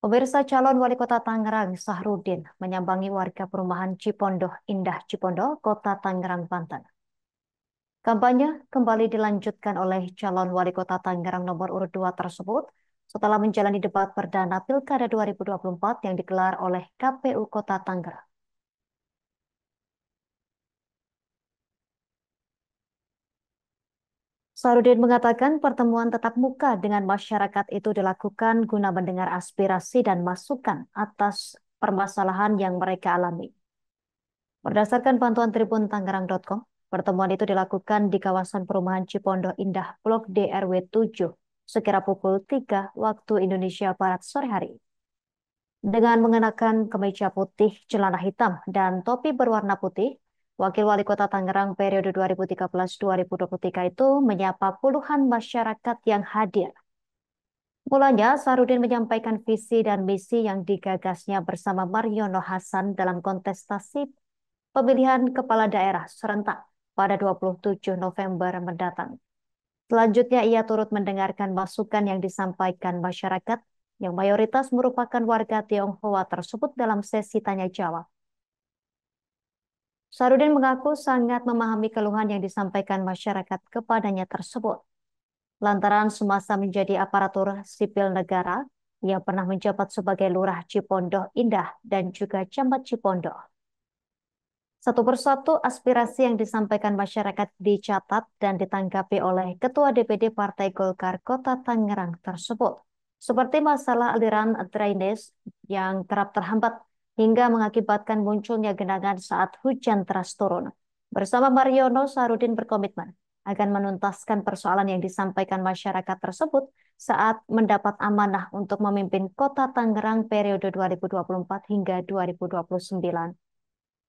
Pemirsa calon wali kota Tangerang Sahrudin menyambangi warga perumahan Cipondoh Indah Cipondoh, kota Tangerang, Banten. Kampanye kembali dilanjutkan oleh calon wali kota Tangerang nomor urut 2 tersebut setelah menjalani debat perdana Pilkada 2024 yang digelar oleh KPU Kota Tangerang. Sarudin mengatakan pertemuan tetap muka dengan masyarakat itu dilakukan guna mendengar aspirasi dan masukan atas permasalahan yang mereka alami. Berdasarkan pantauan Tribun Tangerang.com, pertemuan itu dilakukan di kawasan perumahan Cipondo Indah Blok drw 7 sekira pukul 3 waktu Indonesia Barat sore hari. Dengan mengenakan kemeja putih, celana hitam, dan topi berwarna putih, Wakil Wali Kota Tangerang periode 2013-2023 itu menyapa puluhan masyarakat yang hadir. Mulanya, Sarudin menyampaikan visi dan misi yang digagasnya bersama Mariono Hasan dalam kontestasi pemilihan kepala daerah serentak pada 27 November mendatang. Selanjutnya, ia turut mendengarkan masukan yang disampaikan masyarakat yang mayoritas merupakan warga Tionghoa tersebut dalam sesi tanya jawab. Sarudin mengaku sangat memahami keluhan yang disampaikan masyarakat kepadanya tersebut. Lantaran semasa menjadi aparatur sipil negara, ia pernah menjabat sebagai Lurah Cipondoh Indah dan juga Camat Cipondoh. Satu persatu aspirasi yang disampaikan masyarakat dicatat dan ditanggapi oleh Ketua DPD Partai Golkar Kota Tangerang tersebut. Seperti masalah aliran drainase yang kerap terhambat hingga mengakibatkan munculnya genangan saat hujan teras turun. Bersama Mariono, Sarudin berkomitmen akan menuntaskan persoalan yang disampaikan masyarakat tersebut saat mendapat amanah untuk memimpin kota Tangerang periode 2024 hingga 2029.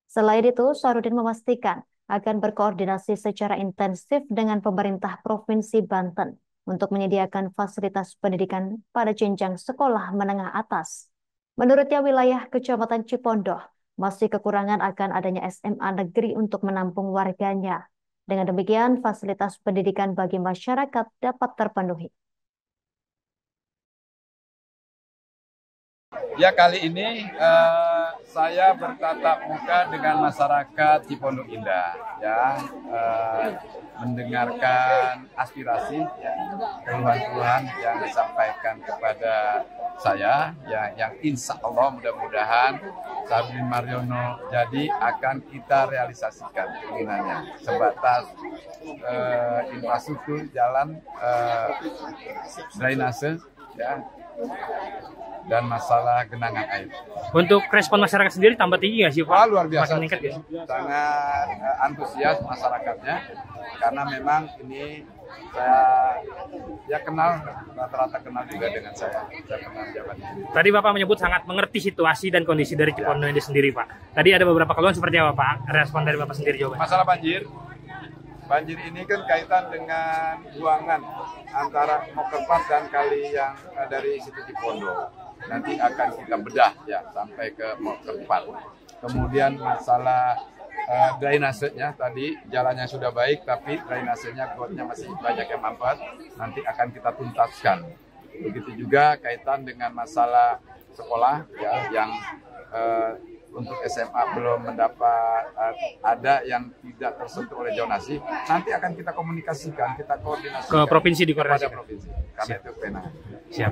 Selain itu, Sarudin memastikan akan berkoordinasi secara intensif dengan pemerintah Provinsi Banten untuk menyediakan fasilitas pendidikan pada jenjang sekolah menengah atas Menurutnya wilayah Kecamatan Cipondoh masih kekurangan akan adanya SMA negeri untuk menampung warganya. Dengan demikian, fasilitas pendidikan bagi masyarakat dapat terpenuhi. Ya kali ini uh, saya bertatap muka dengan masyarakat di Pondok Indah, ya uh, mendengarkan aspirasi, ya, keluhan-keluhan ya, yang disampaikan kepada saya yang, yang insya Allah mudah-mudahan Sabrin Mariono jadi akan kita realisasikan keinginannya sebatas uh, infrastruktur jalan uh, drainase ya dan masalah genangan air. Untuk respon masyarakat sendiri tambah tinggi nggak sih Pak? Ah, luar biasa. meningkat, ya? Sangat uh, antusias masyarakatnya karena memang ini saya ya kenal rata-rata kenal juga dengan saya. Saya kenal jabatnya. Tadi Bapak menyebut sangat mengerti situasi dan kondisi dari Cipondo ya. ini sendiri Pak. Tadi ada beberapa keluhan seperti apa Pak? Respon dari Bapak sendiri juga? Masalah banjir, Banjir ini kan kaitan dengan buangan antara Mokerpat dan kali yang eh, dari situ Cipondo nanti akan kita bedah ya sampai ke ke Kemudian masalah uh, drainasenya tadi jalannya sudah baik tapi drainasenya gotnya masih banyak yang mampet nanti akan kita tuntaskan. Begitu juga kaitan dengan masalah sekolah ya yang uh, untuk SMA belum mendapat uh, ada yang tidak tersentuh oleh zonasi, nanti akan kita komunikasikan, kita koordinasi ke provinsi di kepada provinsi. Karena Siap. itu pena. Siap.